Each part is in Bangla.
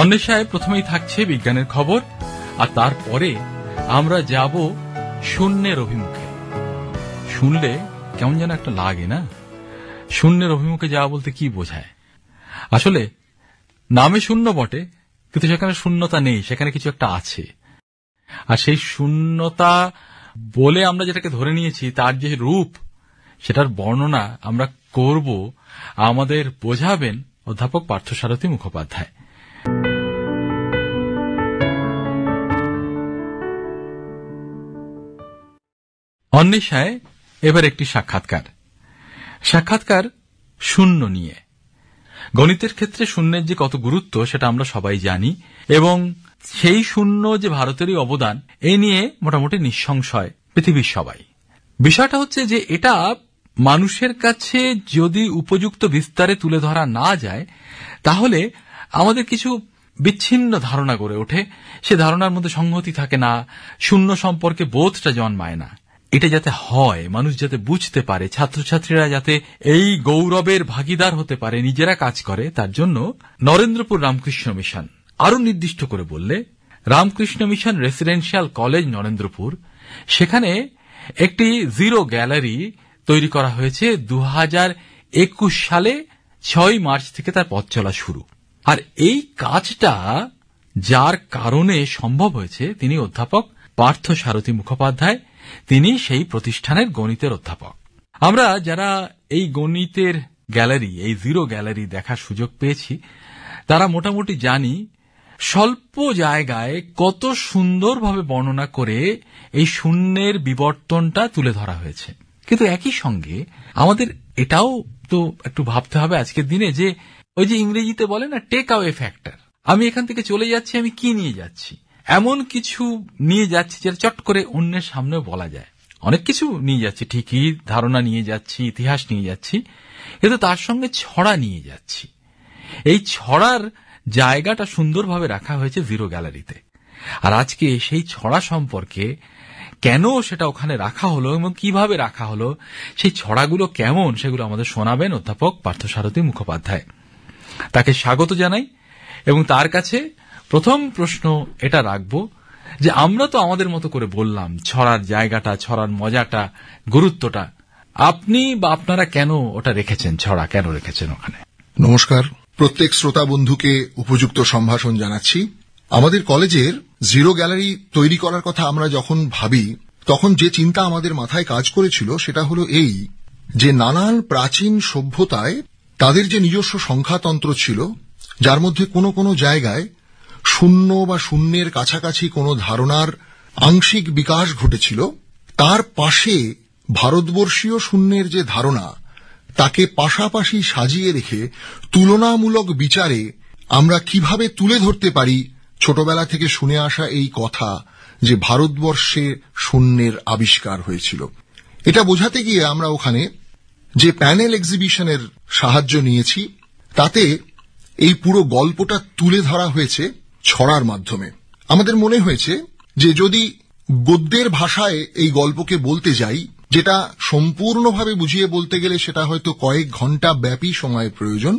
অন্বেষায় প্রথমেই থাকছে বিজ্ঞানের খবর আর তারপরে আমরা যাব শূন্যের অভিমুখে শুনলে কেমন যেন একটা লাগে না শূন্যের অভিমুখে যাওয়া বলতে কি বোঝায় আসলে নামে শূন্য বটে কিন্তু সেখানে শূন্যতা নেই সেখানে কিছু একটা আছে আর সেই শূন্যতা বলে আমরা যেটাকে ধরে নিয়েছি তার যে রূপ সেটার বর্ণনা আমরা করব আমাদের বোঝাবেন অধ্যাপক পার্থসারথী মুখোপাধ্যায় অন্বেষায় এবার একটি সাক্ষাৎকার সাক্ষাৎকার শূন্য নিয়ে গণিতের ক্ষেত্রে শূন্যের যে কত গুরুত্ব সেটা আমরা সবাই জানি এবং সেই শূন্য যে ভারতেরই অবদান এ নিয়ে মোটামুটি নিঃসংশয় পৃথিবীর সবাই বিষয়টা হচ্ছে যে এটা মানুষের কাছে যদি উপযুক্ত বিস্তারে তুলে ধরা না যায় তাহলে আমাদের কিছু বিচ্ছিন্ন ধারণা গড়ে ওঠে সে ধারণার মধ্যে সংহতি থাকে না শূন্য সম্পর্কে বোধটা জন্মায় না এটা যাতে হয় মানুষ যাতে বুঝতে পারে ছাত্রছাত্রীরা যাতে এই গৌরবের ভাগিদার হতে পারে নিজেরা কাজ করে তার জন্য নরেন্দ্রপুর রামকৃষ্ণ মিশন আরও নির্দিষ্ট করে বললে Ramakrishna Mission residential college Narendrapur সেখানে একটি জিরো গ্যালারি তৈরি করা হয়েছে দু একুশ সালে ছয় মার্চ থেকে তার পথ চলা শুরু আর এই কাজটা যার কারণে সম্ভব হয়েছে তিনি অধ্যাপক পার্থ সারথী মুখোপাধ্যায় তিনি সেই প্রতিষ্ঠানের গণিতের অধ্যাপক আমরা যারা এই গণিতের গ্যালারি এই জিরো গ্যালারি দেখার সুযোগ পেয়েছি তারা মোটামুটি জানি স্বল্প জায়গায় কত সুন্দরভাবে বর্ণনা করে এই শূন্যের বিবর্তনটা তুলে ধরা হয়েছে কিন্তু একই সঙ্গে আমাদের এটাও তো একটু ভাবতে হবে আজকের দিনে যে ওই যে ইংরেজিতে বলে না টেক আওয়ে ফ্যাক্টর আমি এখান থেকে চলে যাচ্ছি আমি কি নিয়ে যাচ্ছি এমন কিছু নিয়ে যাচ্ছি যেটা চট করে অন্যের সামনে বলা যায় অনেক কিছু নিয়ে যাচ্ছি ঠিকই ধারণা নিয়ে যাচ্ছি ইতিহাস নিয়ে যাচ্ছি কিন্তু তার সঙ্গে ছড়া নিয়ে যাচ্ছি এই ছড়ার জায়গাটা সুন্দরভাবে রাখা হয়েছে জিরো গ্যালারিতে আর আজকে সেই ছড়া সম্পর্কে কেন সেটা ওখানে রাখা হলো এবং কিভাবে রাখা হলো সেই ছড়াগুলো কেমন সেগুলো আমাদের শোনাবেন অধ্যাপক পার্থসারথী মুখোপাধ্যায় তাকে স্বাগত জানাই এবং তার কাছে প্রথম প্রশ্ন এটা রাখব যে আমরা তো আমাদের মতো করে বললাম ছড়ার জায়গাটা ছড়ার মজাটা গুরুত্বটা আপনি বা আপনারা কেন ওটা রেখেছেন ছড়া কেন রেখেছেন ওখানে নমস্কার প্রত্যেক শ্রোতা বন্ধুকে উপযুক্ত সম্ভাষণ জানাচ্ছি আমাদের কলেজের জিরো গ্যালারি তৈরি করার কথা আমরা যখন ভাবি তখন যে চিন্তা আমাদের মাথায় কাজ করেছিল সেটা হলো এই যে নানান প্রাচীন সভ্যতায় তাদের যে নিজস্ব সংখ্যাতন্ত্র ছিল যার মধ্যে কোনো কোনো জায়গায় শূন্য বা শূন্যের কাছাকাছি কোনো ধারণার আংশিক বিকাশ ঘটেছিল তার পাশে ভারতবর্ষীয় শূন্যের যে ধারণা তাকে পাশাপাশি সাজিয়ে রেখে তুলনামূলক বিচারে আমরা কিভাবে তুলে ধরতে পারি ছোটবেলা থেকে শুনে আসা এই কথা যে ভারতবর্ষে শূন্যের আবিষ্কার হয়েছিল এটা বোঝাতে গিয়ে আমরা ওখানে যে প্যানেল এক্সিবিশনের সাহায্য নিয়েছি তাতে এই পুরো গল্পটা তুলে ধরা হয়েছে ছড়ার মাধ্যমে আমাদের মনে হয়েছে যে যদি গদ্যের ভাষায় এই গল্পকে বলতে যাই যেটা সম্পূর্ণভাবে বুঝিয়ে বলতে গেলে সেটা হয়তো কয়েক ঘন্টা ব্যাপী সময়ের প্রয়োজন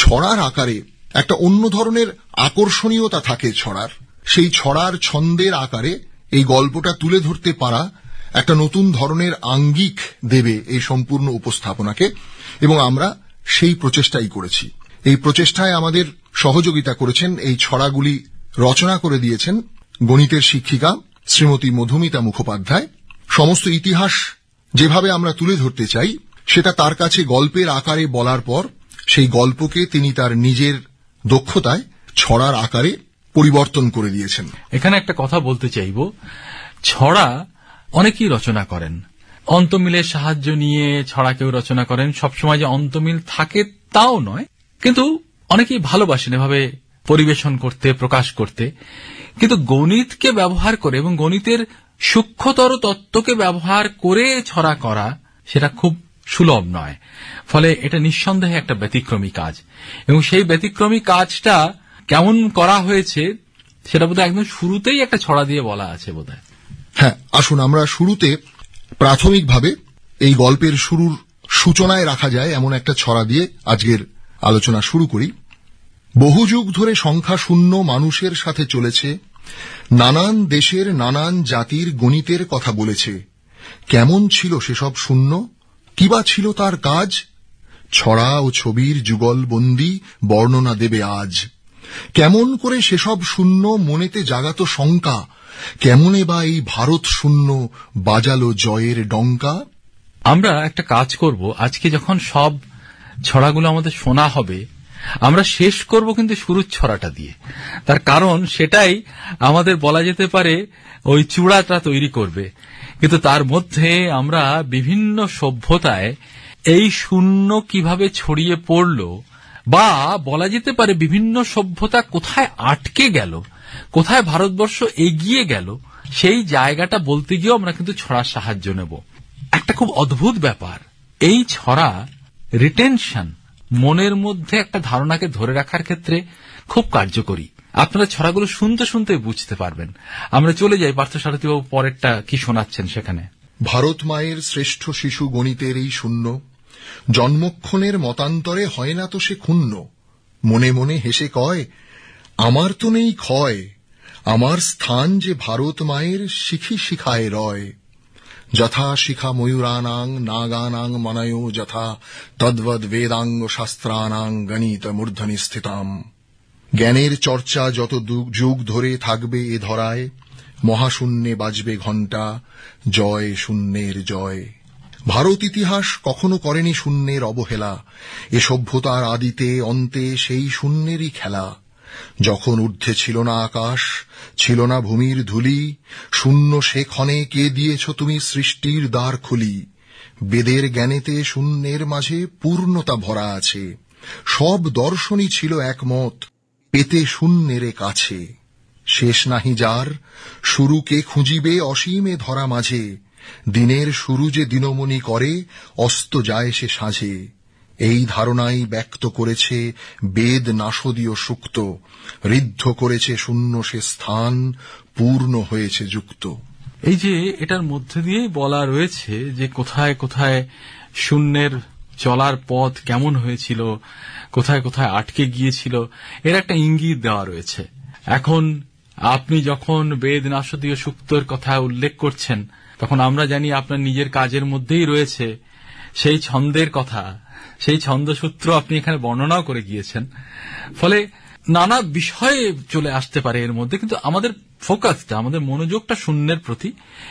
ছড়ার আকারে একটা অন্য ধরনের আকর্ষণীয়তা থাকে ছড়ার সেই ছড়ার ছন্দের আকারে এই গল্পটা তুলে ধরতে পারা একটা নতুন ধরনের আঙ্গিক দেবে এই সম্পূর্ণ উপস্থাপনাকে এবং আমরা সেই প্রচেষ্টাই করেছি এই প্রচেষ্টায় আমাদের সহযোগিতা করেছেন এই ছড়াগুলি রচনা করে দিয়েছেন গণিতের শিক্ষিকা শ্রীমতী মধুমিতা মুখোপাধ্যায় সমস্ত ইতিহাস যেভাবে আমরা তুলে ধরতে চাই সেটা তার কাছে গল্পের আকারে বলার পর সেই গল্পকে তিনি তার নিজের দক্ষতায় ছড়ার আকারে পরিবর্তন করে দিয়েছেন এখানে একটা কথা বলতে চাইব ছড়া অনেকেই রচনা করেন অন্তমিলের সাহায্য নিয়ে ছড়া কেউ রচনা করেন সবসময় যে অন্তমিল থাকে তাও নয় কিন্তু অনেকেই ভালোবাসেন এভাবে পরিবেশন করতে প্রকাশ করতে কিন্তু গণিতকে ব্যবহার করে এবং গণিতের সূক্ষ্মতর তত্ত্বকে ব্যবহার করে ছড়া করা সেটা খুব সুলভ নয় ফলে এটা নিঃসন্দেহে একটা ব্যতিক্রমী কাজ এবং সেই ব্যতিক্রমী কাজটা কেমন করা হয়েছে সেটা বোধহয় একদম শুরুতেই একটা ছড়া দিয়ে বলা আছে হয় হ্যাঁ আসুন আমরা শুরুতে প্রাথমিকভাবে এই গল্পের শুরুর সূচনায় রাখা যায় এমন একটা ছড়া দিয়ে আজকের আলোচনা শুরু করি বহু যুগ ধরে সংখ্যা শূন্য মানুষের সাথে চলেছে নানান দেশের নানান জাতির গণিতের কথা বলেছে কেমন ছিল সেসব শূন্য কিবা ছিল তার কাজ ছড়া ও ছবির যুগলবন্দি বর্ণনা দেবে আজ কেমন করে সেসব শূন্য মনেতে জাগাত শঙ্কা কেমনে বা এই ভারত শূন্য বাজালো জয়ের ডঙ্কা আমরা একটা কাজ করব আজকে যখন সব ছড়াগুলো আমাদের শোনা হবে আমরা শেষ করব কিন্তু শুরুর ছড়াটা দিয়ে তার কারণ সেটাই আমাদের বলা যেতে পারে ওই চূড়াটা তৈরি করবে কিন্তু তার মধ্যে আমরা বিভিন্ন সভ্যতায় এই শূন্য কিভাবে ছড়িয়ে পড়ল বা বলা যেতে পারে বিভিন্ন সভ্যতা কোথায় আটকে গেল কোথায় ভারতবর্ষ এগিয়ে গেল সেই জায়গাটা বলতে গিয়েও আমরা কিন্তু ছড়ার সাহায্য নেব একটা খুব অদ্ভুত ব্যাপার এই ছড়া রিটেনশন মনের মধ্যে একটা ধারণাকে ধরে রাখার ক্ষেত্রে খুব কার্যকরী আপনারা ছড়াগুলো শুনতে শুনতে বুঝতে পারবেন আমরা চলে যাই পার্থসারথীবাবু পরেরটা কি শোনাচ্ছেন সেখানে ভারত মায়ের শ্রেষ্ঠ শিশু গণিতের এই শূন্য জন্মক্ষণের মতান্তরে হয় না তো সে ক্ষুণ্ণ মনে মনে হেসে কয় আমার তো নেই ক্ষয় আমার স্থান যে ভারত মায়ের শিখি শিখায় রয় যথা শিখা ময়ূরানাং নাগানাং মনয়ো যথা তদ্বদ বেদাঙ্গ শাস্ত্রাণাং গণিত মূর্ধনি স্থিতাম জ্ঞানের চর্চা যত যুগ ধরে থাকবে এ ধরায় মহাশূন্যে বাজবে ঘণ্টা জয় শূন্যের জয় ভারত ইতিহাস কখনো করেনি শূন্যের অবহেলা এ সভ্যতার আদিতে অন্তে সেই শূন্যেরই খেলা যখন ঊর্ধ্বে ছিল না আকাশ ছিল না ভূমির ধুলি শূন্য সেক্ষণে কে দিয়েছ তুমি সৃষ্টির দ্বার খুলি বেদের জ্ঞানেতে শূন্যের মাঝে পূর্ণতা ভরা আছে সব দর্শনই ছিল একমত পেতে শূন্যের কাছে শেষ নাহি যার শুরুকে খুঁজিবে অসীমে ধরা মাঝে দিনের শুরু যে দিনমণি করে অস্ত যায় সে সাঁঝে এই ধারণাই ব্যক্ত করেছে বেদ নাশদীয় সুক্ত ঋদ্ধ করেছে শূন্য সে স্থান পূর্ণ হয়েছে যুক্ত এই যে এটার মধ্যে দিয়েই বলা রয়েছে যে কোথায় কোথায় শূন্যের চলার পথ কেমন হয়েছিল কোথায় কোথায় আটকে গিয়েছিল এর একটা ইঙ্গিত দেওয়া রয়েছে এখন আপনি যখন বেদ নাশদীয় সুক্তর কথা উল্লেখ করছেন তখন আমরা জানি আপনার নিজের কাজের মধ্যেই রয়েছে সেই ছন্দের কথা সেই ছন্দসূত্র আপনি এখানে বর্ণনাও করে গিয়েছেন ফলে নানা বিষয়ে চলে আসতে পারে এর মধ্যে কিন্তু আমাদের ফোকাসটা আমাদের মনোযোগটা শূন্যের প্রতি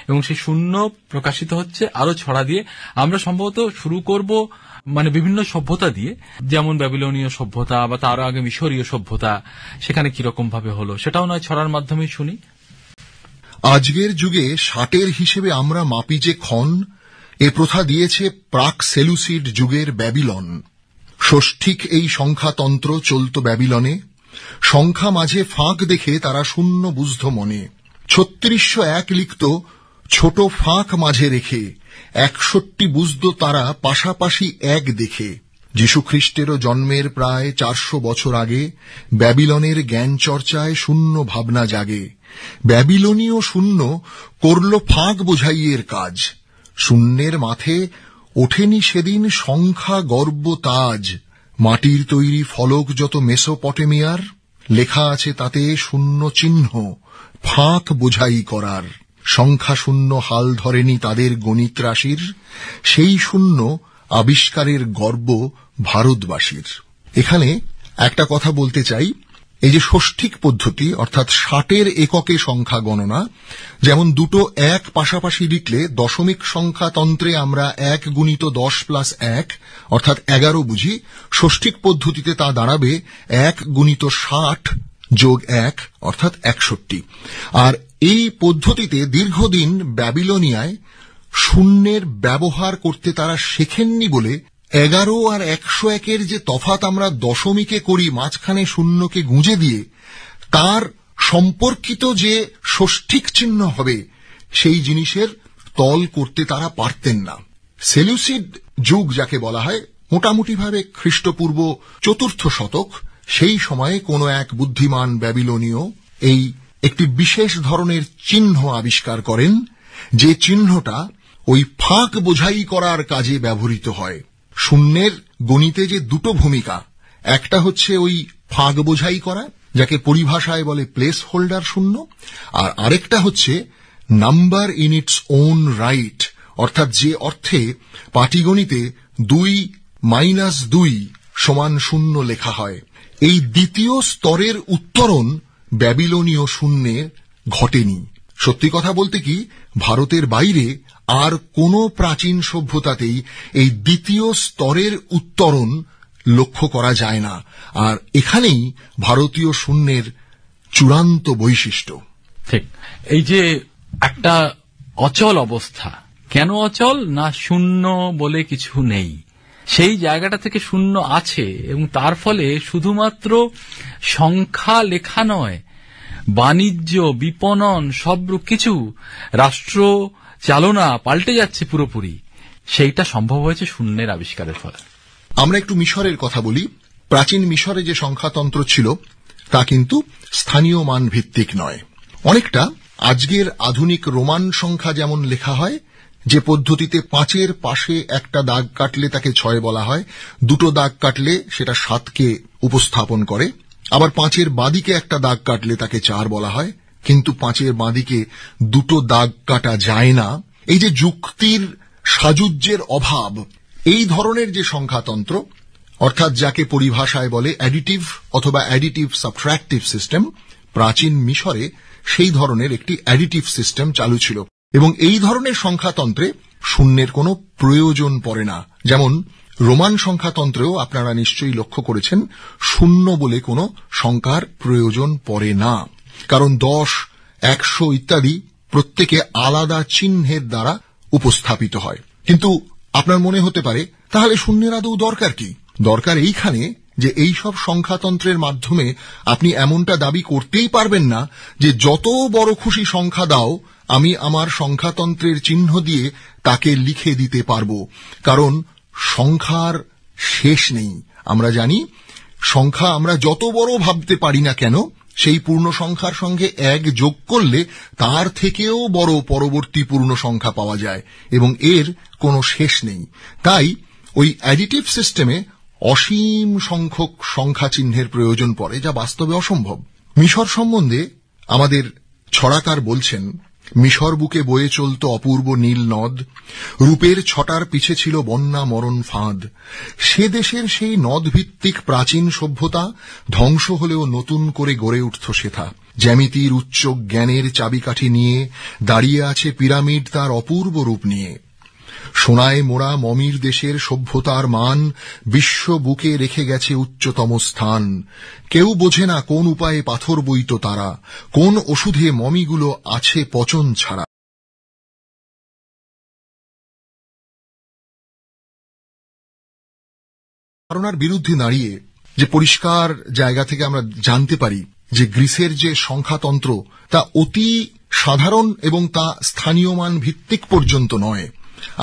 এবং সেই শূন্য প্রকাশিত হচ্ছে আরো ছড়া দিয়ে আমরা সম্ভবত শুরু করব মানে বিভিন্ন সভ্যতা দিয়ে যেমন ব্যাবিলনীয় সভ্যতা বা তার আগে মিশরীয় সভ্যতা সেখানে কিরকম ভাবে হলো সেটাও নয় ছড়ার মাধ্যমে শুনি আজকের যুগে ষাটের হিসেবে আমরা মাপি যে ক্ষণ এ প্রথা দিয়েছে প্রাক সেলুসিড যুগের ব্যাবিলন ষষ্ঠিক এই সংখ্যাতন্ত্র চলত ব্যাবিলনে সংখ্যা মাঝে ফাঁক দেখে তারা শূন্য বুঝধ মনে ছত্রিশশো এক লিখত ছোট ফাঁক মাঝে রেখে একষট্টি বুঝদ তারা পাশাপাশি এক দেখে যীশুখ্রিস্টেরও জন্মের প্রায় চারশো বছর আগে ব্যাবিলনের জ্ঞান চর্চায় শূন্য ভাবনা জাগে ব্যাবিলনীয় শূন্য করল ফাঁক বোঝাইয়ের কাজ শূন্যের মাথে ওঠেনি সেদিন সংখ্যা গর্ব তাজ মাটির তৈরি ফলক যত মেসোপটেমিয়ার লেখা আছে তাতে শূন্য চিহ্ন ফাঁক বোঝাই করার সংখ্যা শূন্য হাল ধরেনি তাদের গণিত রাশির সেই শূন্য আবিষ্কারের গর্ব ভারতবাসীর এখানে একটা কথা বলতে চাই এই যে ষষ্ঠিক পদ্ধতি অর্থাৎ ষাটের এককে সংখ্যা গণনা যেমন দুটো এক পাশাপাশি লিখলে দশমিক সংখ্যা তন্ত্রে আমরা এক গুণিত দশ প্লাস এক অর্থাৎ এগারো বুঝি ষষ্ঠিক পদ্ধতিতে তা দাঁড়াবে এক গুণিত ষাট যোগ এক অর্থাৎ একষট্টি আর এই পদ্ধতিতে দীর্ঘদিন ব্যাবিলনিয়ায় শূন্যের ব্যবহার করতে তারা শেখেননি বলে এগারো আর একশো একের যে তফাত আমরা দশমীকে করি মাঝখানে শূন্যকে গুঁজে দিয়ে তার সম্পর্কিত যে ষষ্ঠিক চিহ্ন হবে সেই জিনিসের তল করতে তারা পারতেন না সেলুসিড যুগ যাকে বলা হয় মোটামুটিভাবে খ্রিস্টপূর্ব চতুর্থ শতক সেই সময়ে কোনো এক বুদ্ধিমান ব্যাবিলনীয় এই একটি বিশেষ ধরনের চিহ্ন আবিষ্কার করেন যে চিহ্নটা ওই ফাঁক বোঝাই করার কাজে ব্যবহৃত হয় শূন্যের গণিতে যে দুটো ভূমিকা একটা হচ্ছে ওই ফাঁক বোঝাই করা যাকে পরিভাষায় বলে প্লেস হোল্ডার শূন্য আর আরেকটা হচ্ছে number in its own right অর্থাৎ যে অর্থে পাটিগণিতে দুই মাইনাস দুই সমান শূন্য লেখা হয় এই দ্বিতীয় স্তরের উত্তরণ ব্যাবিলনীয় শূন্যে ঘটেনি সত্যি কথা বলতে কি ভারতের বাইরে আর কোন প্রাচীন সভ্যতাতেই এই দ্বিতীয় স্তরের উত্তরণ লক্ষ্য করা যায় না আর এখানেই ভারতীয় শূন্যের চূড়ান্ত বৈশিষ্ট্য ঠিক এই যে একটা অচল অবস্থা কেন অচল না শূন্য বলে কিছু নেই সেই জায়গাটা থেকে শূন্য আছে এবং তার ফলে শুধুমাত্র সংখ্যা লেখা নয় বাণিজ্য বিপণন সব কিছু রাষ্ট্র চালনা পাল্টে যাচ্ছে পুরোপুরি সেইটা সম্ভব হয়েছে শূন্যের আবিষ্কারের ফলে আমরা একটু মিশরের কথা বলি প্রাচীন মিশরে যে সংখ্যাতন্ত্র ছিল তা কিন্তু স্থানীয় মান ভিত্তিক নয় অনেকটা আজকের আধুনিক রোমান সংখ্যা যেমন লেখা হয় যে পদ্ধতিতে পাঁচের পাশে একটা দাগ কাটলে তাকে ছয় বলা হয় দুটো দাগ কাটলে সেটা সাতকে উপস্থাপন করে আবার পাঁচের বাদিকে একটা দাগ কাটলে তাকে চার বলা হয় কিন্তু পাঁচের বাঁদিকে দুটো দাগ কাটা যায় না এই যে যুক্তির সাজুজ্যের অভাব এই ধরনের যে সংখ্যাতন্ত্র অর্থাৎ যাকে পরিভাষায় বলে অ্যাডিটিভ অথবা অ্যাডিটিভ সাবট্র্যাক্টিভ সিস্টেম প্রাচীন মিশরে সেই ধরনের একটি অ্যাডিটিভ সিস্টেম চালু ছিল এবং এই ধরনের সংখ্যাতন্ত্রে শূন্যের কোনো প্রয়োজন পড়ে না যেমন রোমান সংখ্যাতন্ত্রেও আপনারা নিশ্চয়ই লক্ষ্য করেছেন শূন্য বলে কোনো সংখ্যার প্রয়োজন পড়ে না কারণ দশ একশো ইত্যাদি প্রত্যেকে আলাদা চিহ্নের দ্বারা উপস্থাপিত হয় কিন্তু আপনার মনে হতে পারে তাহলে শূন্যের আদৌ দরকার কি দরকার এইখানে যে এই সব সংখ্যাতন্ত্রের মাধ্যমে আপনি এমনটা দাবি করতেই পারবেন না যে যত বড় খুশি সংখ্যা দাও আমি আমার সংখ্যাতন্ত্রের চিহ্ন দিয়ে তাকে লিখে দিতে পারব কারণ সংখ্যার শেষ নেই আমরা জানি সংখ্যা আমরা যত বড় ভাবতে পারি না কেন সেই পূর্ণ সংখ্যার সঙ্গে এক যোগ করলে তার থেকেও বড় পরবর্তী পূর্ণ সংখ্যা পাওয়া যায় এবং এর কোনো শেষ নেই তাই ওই অ্যাডিটিভ সিস্টেমে অসীম সংখ্যক সংখ্যা চিহ্নের প্রয়োজন পড়ে যা বাস্তবে অসম্ভব মিশর সম্বন্ধে আমাদের ছড়াকার বলছেন মিশর বুকে বয়ে চলত অপূর্ব নীল নদ রূপের ছটার পিছে ছিল বন্যা মরণ ফাঁদ সে দেশের সেই নদভিত্তিক প্রাচীন সভ্যতা ধ্বংস হলেও নতুন করে গড়ে উঠত সেথা জ্যামিতির উচ্চ জ্ঞানের চাবিকাঠি নিয়ে দাঁড়িয়ে আছে পিরামিড তার অপূর্ব রূপ নিয়ে সোনায় মোড়া মমির দেশের সভ্যতার মান বিশ্ব বুকে রেখে গেছে উচ্চতম স্থান কেউ বোঝে না কোন উপায়ে পাথর বইত তারা কোন ওষুধে মমিগুলো আছে পচন ছাড়া ধারণার বিরুদ্ধে দাঁড়িয়ে যে পরিষ্কার জায়গা থেকে আমরা জানতে পারি যে গ্রিসের যে সংখ্যাতন্ত্র তা অতি সাধারণ এবং তা স্থানীয় মান ভিত্তিক পর্যন্ত নয়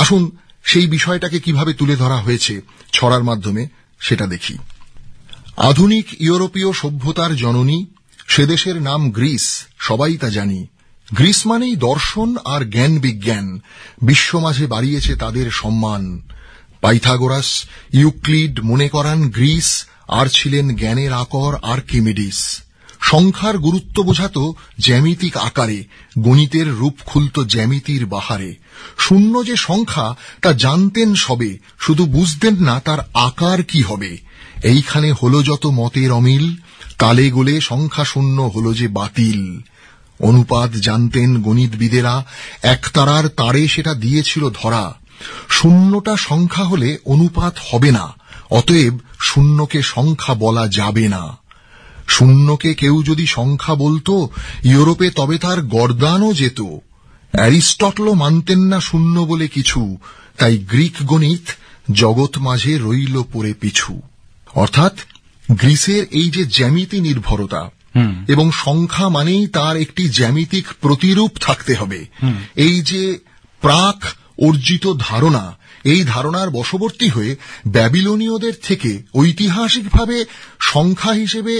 আসুন সেই বিষয়টাকে কিভাবে তুলে ধরা হয়েছে ছড়ার মাধ্যমে সেটা দেখি আধুনিক ইউরোপীয় সভ্যতার জননী সেদেশের নাম গ্রিস সবাই তা জানি গ্রিস মানেই দর্শন আর জ্ঞান বিজ্ঞান বিশ্ব মাঝে বাড়িয়েছে তাদের সম্মান পাইথাগোরাস ইউক্লিড মনে করান গ্রিস আর ছিলেন জ্ঞানের আকর আর আর্কিমিডিস সংখ্যার গুরুত্ব বোঝাত জ্যামিতিক আকারে গণিতের রূপ খুলত জ্যামিতির বাহারে শূন্য যে সংখ্যা তা জানতেন সবে শুধু বুঝতেন না তার আকার কি হবে এইখানে হল যত মতের অমিল তালে গোলে সংখ্যা শূন্য হল যে বাতিল অনুপাত জানতেন গণিতবিদেরা একতারার তারে সেটা দিয়েছিল ধরা শূন্যটা সংখ্যা হলে অনুপাত হবে না অতএব শূন্যকে সংখ্যা বলা যাবে না শূন্যকে কেউ যদি সংখ্যা বলতো ইউরোপে তবে তার গরদানও যেত অ্যারিস্টটলও মানতেন না শূন্য বলে কিছু তাই গ্রিক গণিত জগৎ মাঝে রইল পড়ে পিছু অর্থাৎ গ্রিসের এই যে জ্যামিতি নির্ভরতা এবং সংখ্যা মানেই তার একটি জ্যামিতিক প্রতিরূপ থাকতে হবে এই যে প্রাক অর্জিত ধারণা এই ধারণার বশবর্তী হয়ে ব্যাবিলনীয়দের থেকে ঐতিহাসিকভাবে সংখ্যা হিসেবে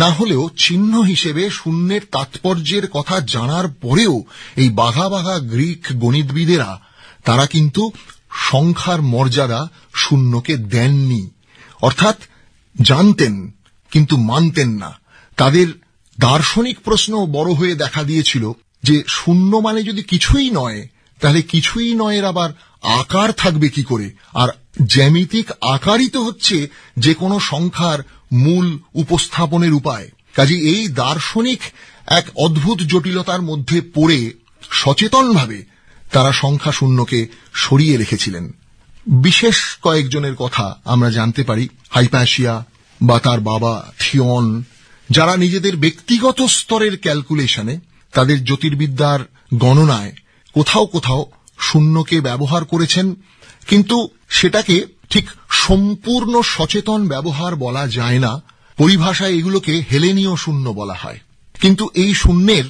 না হলেও চিহ্ন হিসেবে শূন্যের তাৎপর্যের কথা জানার পরেও এই বাঘা বাঘা গ্রিক গণিতবিদেরা তারা কিন্তু সংখ্যার মর্যাদা শূন্যকে দেননি অর্থাৎ জানতেন কিন্তু মানতেন না তাদের দার্শনিক প্রশ্ন বড় হয়ে দেখা দিয়েছিল যে শূন্য মানে যদি কিছুই নয় তাহলে কিছুই নয়ের আবার আকার থাকবে কি করে আর জ্যামিতিক আকারই তো হচ্ছে যে কোনো সংখ্যার মূল উপস্থাপনের উপায় কাজে এই দার্শনিক এক অদ্ভুত জটিলতার মধ্যে পড়ে সচেতনভাবে তারা সংখ্যা শূন্যকে সরিয়ে রেখেছিলেন বিশেষ কয়েকজনের কথা আমরা জানতে পারি হাইপাশিয়া বা তার বাবা থিয়ন যারা নিজেদের ব্যক্তিগত স্তরের ক্যালকুলেশনে তাদের জ্যোতির্বিদ্যার গণনায় কোথাও কোথাও শূন্যকে ব্যবহার করেছেন কিন্তু সেটাকে ঠিক সম্পূর্ণ সচেতন ব্যবহার বলা যায় না পরিভাষায় এগুলোকে হেলেনীয় শূন্য বলা হয় কিন্তু এই শূন্যের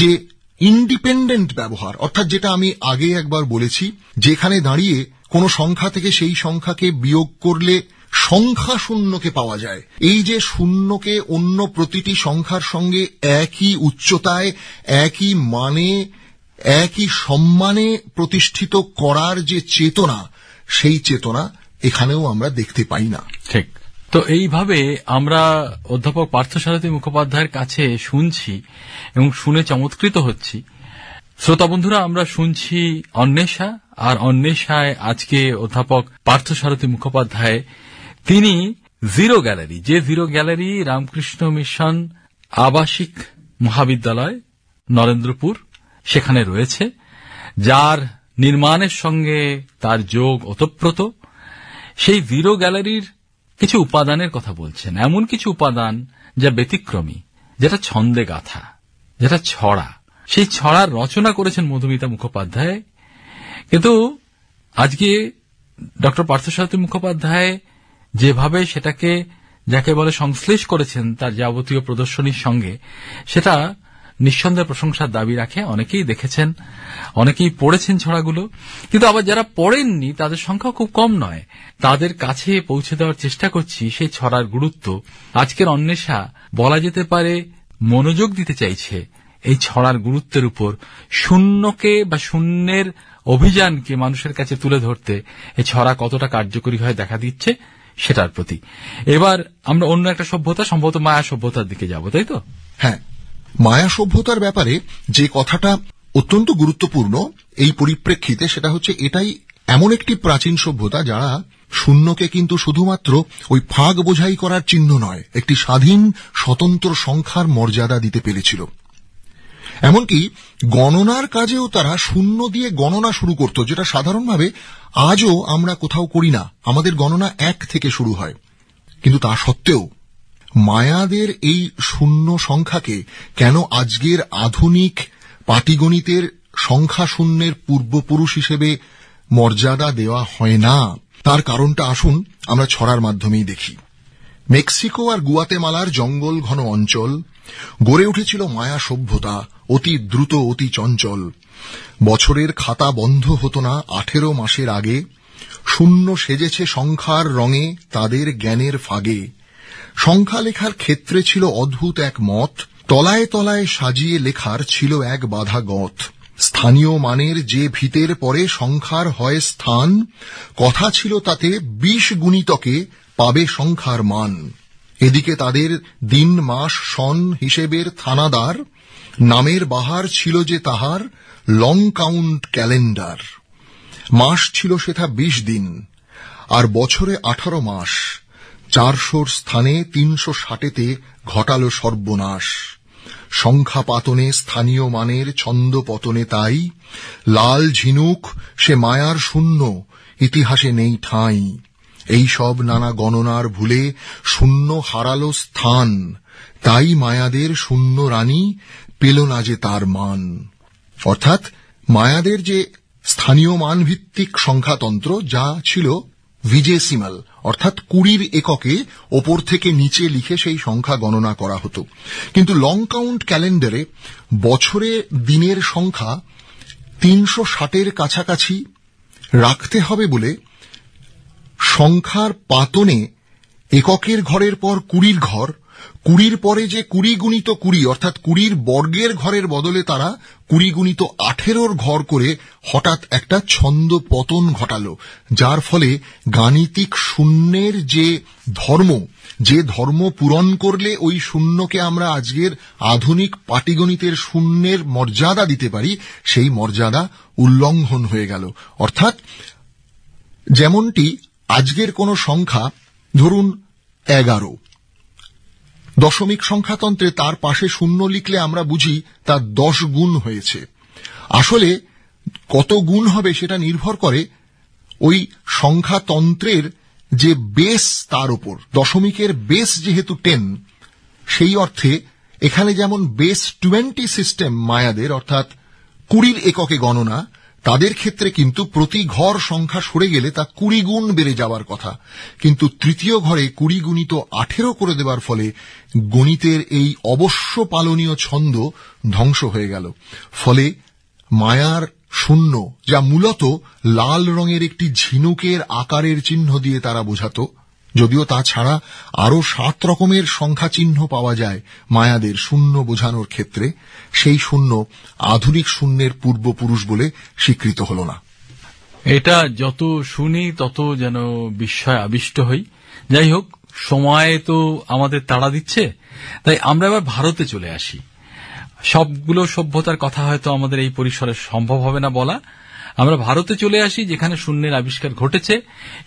যে ইন্ডিপেন্ডেন্ট ব্যবহার অর্থাৎ যেটা আমি আগে একবার বলেছি যেখানে দাঁড়িয়ে কোনো সংখ্যা থেকে সেই সংখ্যাকে বিয়োগ করলে সংখ্যা শূন্যকে পাওয়া যায় এই যে শূন্যকে অন্য প্রতিটি সংখ্যার সঙ্গে একই উচ্চতায় একই মানে একই সম্মানে প্রতিষ্ঠিত করার যে চেতনা সেই চেতনা এখানেও আমরা দেখতে পাই না ঠিক তো এইভাবে আমরা অধ্যাপক পার্থসারথী মুখোপাধ্যায়ের কাছে শুনছি এবং শুনে চমৎকৃত হচ্ছি শ্রোতা বন্ধুরা আমরা শুনছি অন্বেষা আর অন্বেষায় আজকে অধ্যাপক পার্থসারথী মুখোপাধ্যায় তিনি জিরো গ্যালারি যে জিরো গ্যালারি রামকৃষ্ণ মিশন আবাসিক মহাবিদ্যালয় নরেন্দ্রপুর সেখানে রয়েছে যার নির্মাণের সঙ্গে তার যোগ অতপ্রত সেই ভিরো গ্যালারির কিছু উপাদানের কথা বলছেন এমন কিছু উপাদান যা ব্যতিক্রমী যেটা ছন্দে গাথা যেটা ছড়া সেই ছড়ার রচনা করেছেন মধুমিতা মুখোপাধ্যায় কিন্তু আজকে ডক্টর পার্থসারথী মুখোপাধ্যায় যেভাবে সেটাকে যাকে বলে সংশ্লেষ করেছেন তার যাবতীয় প্রদর্শনীর সঙ্গে সেটা নিঃসন্দেহে প্রশংসার দাবি রাখে অনেকেই দেখেছেন অনেকেই পড়েছেন ছড়াগুলো কিন্তু আবার যারা পড়েননি তাদের সংখ্যা খুব কম নয় তাদের কাছে পৌঁছে দেওয়ার চেষ্টা করছি সেই ছড়ার গুরুত্ব আজকের অন্বেষা বলা যেতে পারে মনোযোগ দিতে চাইছে এই ছড়ার গুরুত্বের উপর শূন্যকে বা শূন্যের অভিযানকে মানুষের কাছে তুলে ধরতে এই ছড়া কতটা কার্যকরী হয়ে দেখা দিচ্ছে সেটার প্রতি এবার আমরা অন্য একটা সভ্যতা সম্ভবত মায়া সভ্যতার দিকে যাব তাই তো হ্যাঁ মায়া সভ্যতার ব্যাপারে যে কথাটা অত্যন্ত গুরুত্বপূর্ণ এই পরিপ্রেক্ষিতে সেটা হচ্ছে এটাই এমন একটি প্রাচীন সভ্যতা যারা শূন্যকে কিন্তু শুধুমাত্র ওই ফাঁক বোঝাই করার চিহ্ন নয় একটি স্বাধীন স্বতন্ত্র সংখ্যার মর্যাদা দিতে পেরেছিল এমনকি গণনার কাজেও তারা শূন্য দিয়ে গণনা শুরু করত যেটা সাধারণভাবে আজও আমরা কোথাও করি না আমাদের গণনা এক থেকে শুরু হয় কিন্তু তা সত্ত্বেও মায়াদের এই শূন্য সংখ্যাকে কেন আজকের আধুনিক পাটিগণিতের সংখ্যা শূন্যের পূর্বপুরুষ হিসেবে মর্যাদা দেওয়া হয় না তার কারণটা আসুন আমরা ছড়ার মাধ্যমেই দেখি মেক্সিকো আর গুয়াতেমালার জঙ্গল ঘন অঞ্চল গড়ে উঠেছিল মায়া সভ্যতা অতি দ্রুত অতি চঞ্চল বছরের খাতা বন্ধ হতো না আঠেরো মাসের আগে শূন্য সেজেছে সংখ্যার রঙে তাদের জ্ঞানের ফাগে সংখ্যা লেখার ক্ষেত্রে ছিল অদ্ভুত এক মত তলায় তলায় সাজিয়ে লেখার ছিল এক গত স্থানীয় মানের যে ভিতের পরে সংখ্যার হয় স্থান কথা ছিল তাতে বিশ গুণিতকে পাবে সংখ্যার মান এদিকে তাদের দিন মাস সন হিসেবের থানাদার নামের বাহার ছিল যে তাহার লং কাউন্ট ক্যালেন্ডার মাস ছিল সেথা বিশ দিন আর বছরে আঠারো মাস চারশোর স্থানে তিনশো ষাটেতে ঘটাল সর্বনাশ সংখ্যাপাতনে স্থানীয় মানের ছন্দ পতনে তাই লাল ঝিনুক সে মায়ার শূন্য ইতিহাসে নেই ঠাঁই এই সব নানা গণনার ভুলে শূন্য হারালো স্থান তাই মায়াদের শূন্য রানী পেল না যে তার মান অর্থাৎ মায়াদের যে স্থানীয় মানভিত্তিক সংখ্যাতন্ত্র যা ছিল ভিজেসিমাল অর্থাৎ কুড়ির এককে ওপর থেকে নিচে লিখে সেই সংখ্যা গণনা করা হতো কিন্তু লং কাউন্ট ক্যালেন্ডারে বছরে দিনের সংখ্যা তিনশো ষাটের কাছাকাছি রাখতে হবে বলে সংখ্যার পাতনে এককের ঘরের পর কুড়ির ঘর কুড়ির পরে যে কুড়ি গুণিত কুড়ি অর্থাৎ কুড়ির বর্গের ঘরের বদলে তারা কুড়ি গুণিত আঠেরোর ঘর করে হঠাৎ একটা ছন্দ পতন ঘটাল যার ফলে গাণিতিক শূন্যের যে ধর্ম যে ধর্ম পূরণ করলে ওই শূন্যকে আমরা আজকের আধুনিক পাটিগণিতের শূন্যের মর্যাদা দিতে পারি সেই মর্যাদা উল্লঙ্ঘন হয়ে গেল অর্থাৎ যেমনটি আজকের কোনো সংখ্যা ধরুন এগারো দশমিক সংখ্যাতন্ত্রে তার পাশে শূন্য লিখলে আমরা বুঝি তার দশ গুণ হয়েছে আসলে কত গুণ হবে সেটা নির্ভর করে ওই সংখ্যাতন্ত্রের যে বেস তার ওপর দশমিকের বেস যেহেতু টেন সেই অর্থে এখানে যেমন বেস টোয়েন্টি সিস্টেম মায়াদের অর্থাৎ কুড়ির এককে গণনা তাদের ক্ষেত্রে কিন্তু প্রতি ঘর সংখ্যা সরে গেলে তা কুড়ি গুণ বেড়ে যাওয়ার কথা কিন্তু তৃতীয় ঘরে কুড়ি গুণিত আঠেরো করে দেবার ফলে গণিতের এই অবশ্য পালনীয় ছন্দ ধ্বংস হয়ে গেল ফলে মায়ার শূন্য যা মূলত লাল রঙের একটি ঝিনুকের আকারের চিহ্ন দিয়ে তারা বোঝাতো যদিও তা ছাড়া আরও সাত রকমের সংখ্যা চিহ্ন পাওয়া যায় মায়াদের শূন্য বোঝানোর ক্ষেত্রে সেই শূন্য আধুনিক শূন্যের পূর্বপুরুষ বলে স্বীকৃত হল না এটা যত শুনি তত যেন বিস্ময় আবিষ্ট হই যাই হোক সময় তো আমাদের তাড়া দিচ্ছে তাই আমরা এবার ভারতে চলে আসি সবগুলো সভ্যতার কথা হয়তো আমাদের এই পরিসরে সম্ভব হবে না বলা আমরা ভারতে চলে আসি যেখানে শূন্যের আবিষ্কার ঘটেছে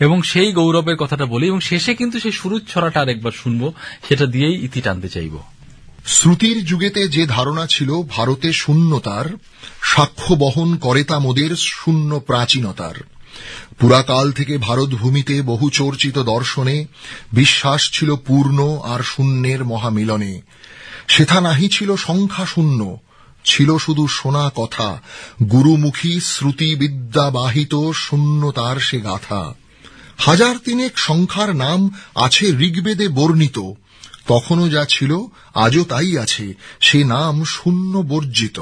এবং সেই গৌরবের কথাটা বলি এবং শেষে কিন্তু সেই শুরুর ছড়াটা আরেকবার শুনব সেটা দিয়েই ইতি টানতে চাইব শ্রুতির যুগেতে যে ধারণা ছিল ভারতে শূন্যতার সাক্ষ্য বহন করে তা মোদের শূন্য প্রাচীনতার পুরাকাল থেকে ভারতভূমিতে বহু চর্চিত দর্শনে বিশ্বাস ছিল পূর্ণ আর শূন্যের মহামিলনে সেথা নাহি ছিল সংখ্যা শূন্য ছিল শুধু শোনা কথা গুরুমুখী শ্রুতিবিদ্যাবাহিত শূন্য তার সে গাথা হাজার তিনেক সংখ্যার নাম আছে ঋগ্বেদে বর্ণিত তখনও যা ছিল আজও তাই আছে সে নাম শূন্য বর্জিত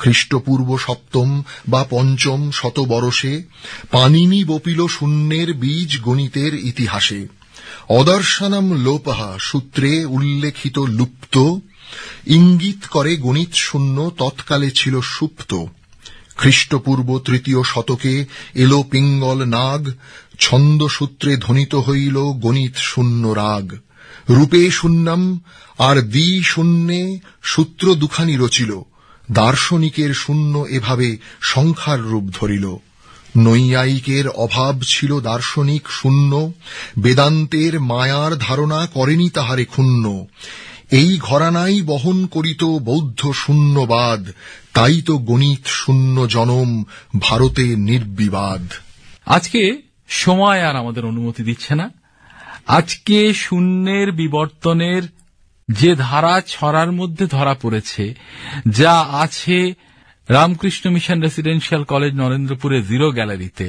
খ্রিস্টপূর্ব সপ্তম বা পঞ্চম শতবর্ষে পানিনি বপিল শূন্যের বীজ গণিতের ইতিহাসে অদর্শনম লোপহা সূত্রে উল্লেখিত লুপ্ত ইঙ্গিত করে গণিত শূন্য তৎকালে ছিল সুপ্ত খ্রিস্টপূর্ব তৃতীয় শতকে এলো পিঙ্গল নাগ ছন্দসূত্রে ধ্বনিত হইল গণিত শূন্য রাগ রূপে শূন্যম আর দ্বি শূন্যে সূত্র দুখানি রচিল দার্শনিকের শূন্য এভাবে সংখ্যার রূপ ধরিল নৈয়ায়িকের অভাব ছিল দার্শনিক শূন্য বেদান্তের মায়ার ধারণা করেনি তাহারে ক্ষুণ্ণ এই ঘরানাই বহন করিত বৌদ্ধ শূন্যবাদ তাই তো গণিত শূন্য জনম ভারতে নির্বিবাদ আজকে সময় আর আমাদের অনুমতি দিচ্ছে না আজকে শূন্যের বিবর্তনের যে ধারা ছড়ার মধ্যে ধরা পড়েছে যা আছে রামকৃষ্ণ মিশন রেসিডেন্সিয়াল কলেজ নরেন্দ্রপুরে জিরো গ্যালারিতে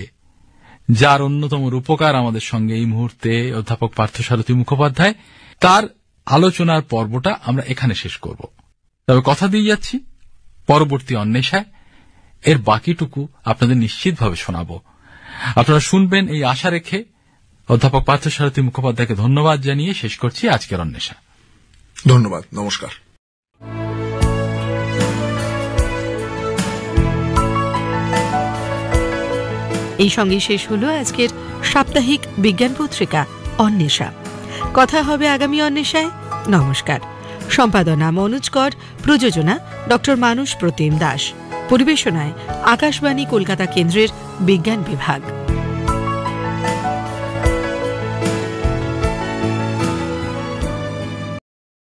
যার অন্যতম রূপকার আমাদের সঙ্গে এই মুহূর্তে অধ্যাপক পার্থসারথী মুখোপাধ্যায় তার আলোচনার পর্বটা আমরা এখানে শেষ করব তবে কথা দিয়ে যাচ্ছি পরবর্তী অন্বেষায় এর বাকিটুকু আপনাদের নিশ্চিতভাবে শোনাব আপনারা শুনবেন এই আশা রেখে অধ্যাপক পার্থসারথী মুখোপাধ্যায়কে ধন্যবাদ জানিয়ে শেষ করছি আজকের অন্বেষা ধন্যবাদ নমস্কার এই সঙ্গে শেষ হল আজকের সাপ্তাহিক বিজ্ঞান পত্রিকা অন্বেষা কথা হবে আগামী অন্বেষায় নমস্কার সম্পাদনা মনোজ কর প্রযোজনা ডক্টর মানুষ প্রতিম দাস পরিবেশনায় আকাশবাণী কলকাতা কেন্দ্রের বিজ্ঞান বিভাগ